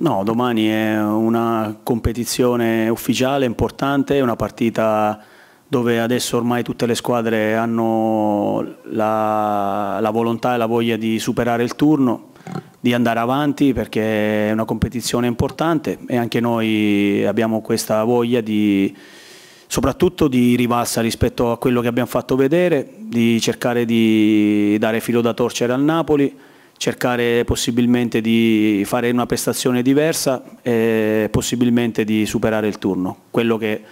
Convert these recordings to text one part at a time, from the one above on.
No, domani è una competizione ufficiale importante, una partita dove adesso ormai tutte le squadre hanno la, la volontà e la voglia di superare il turno, di andare avanti perché è una competizione importante e anche noi abbiamo questa voglia di, soprattutto di rivalsa rispetto a quello che abbiamo fatto vedere, di cercare di dare filo da torcere al Napoli cercare possibilmente di fare una prestazione diversa e possibilmente di superare il turno. Quello che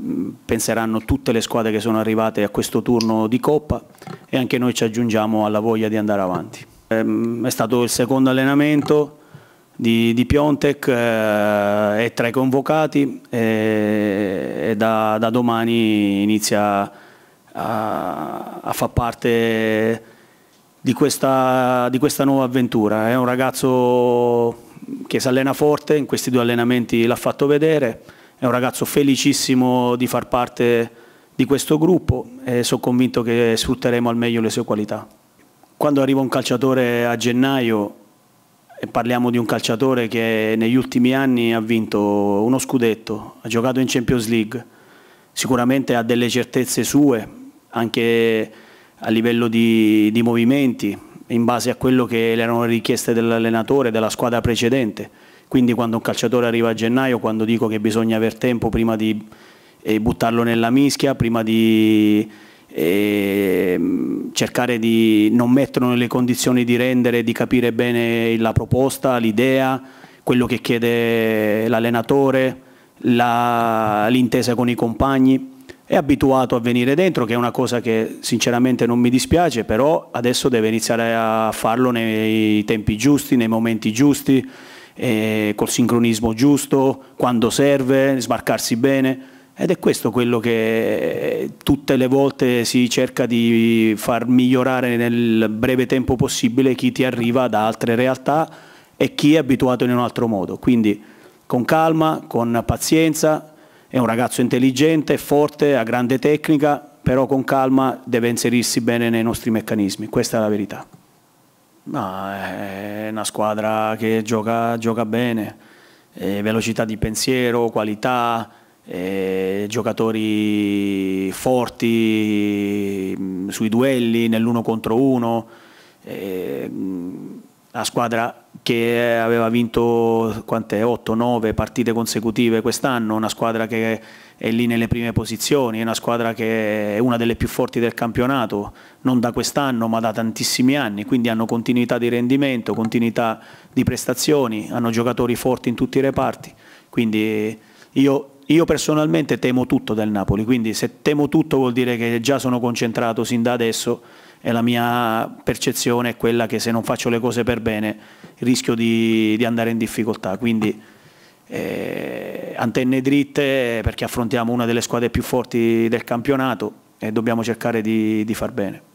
mm, penseranno tutte le squadre che sono arrivate a questo turno di Coppa e anche noi ci aggiungiamo alla voglia di andare avanti. Ehm, è stato il secondo allenamento di, di Piontek, eh, è tra i convocati e, da, da domani inizia a, a far parte di questa, di questa nuova avventura. È un ragazzo che si allena forte, in questi due allenamenti l'ha fatto vedere, è un ragazzo felicissimo di far parte di questo gruppo e sono convinto che sfrutteremo al meglio le sue qualità. Quando arriva un calciatore a gennaio, e parliamo di un calciatore che negli ultimi anni ha vinto uno scudetto, ha giocato in Champions League, sicuramente ha delle certezze sue, anche a livello di, di movimenti, in base a quello che erano le richieste dell'allenatore, della squadra precedente. Quindi quando un calciatore arriva a gennaio, quando dico che bisogna avere tempo prima di eh, buttarlo nella mischia, prima di ehm, cercare di non metterlo nelle condizioni di rendere, di capire bene la proposta, l'idea, quello che chiede l'allenatore, l'intesa la, con i compagni è abituato a venire dentro, che è una cosa che sinceramente non mi dispiace, però adesso deve iniziare a farlo nei tempi giusti, nei momenti giusti, eh, col sincronismo giusto, quando serve, sbarcarsi bene. Ed è questo quello che eh, tutte le volte si cerca di far migliorare nel breve tempo possibile chi ti arriva da altre realtà e chi è abituato in un altro modo. Quindi con calma, con pazienza, è un ragazzo intelligente, forte, ha grande tecnica, però con calma deve inserirsi bene nei nostri meccanismi, questa è la verità. Ma è una squadra che gioca, gioca bene, eh, velocità di pensiero, qualità, giocatori forti mm, sui duelli, nell'uno contro uno, mm, la squadra che aveva vinto 8-9 partite consecutive quest'anno, una squadra che è lì nelle prime posizioni, è una squadra che è una delle più forti del campionato, non da quest'anno ma da tantissimi anni, quindi hanno continuità di rendimento, continuità di prestazioni, hanno giocatori forti in tutti i reparti, quindi io, io personalmente temo tutto del Napoli, quindi se temo tutto vuol dire che già sono concentrato sin da adesso e la mia percezione è quella che se non faccio le cose per bene rischio di, di andare in difficoltà. Quindi eh, antenne dritte eh, perché affrontiamo una delle squadre più forti del campionato e dobbiamo cercare di, di far bene.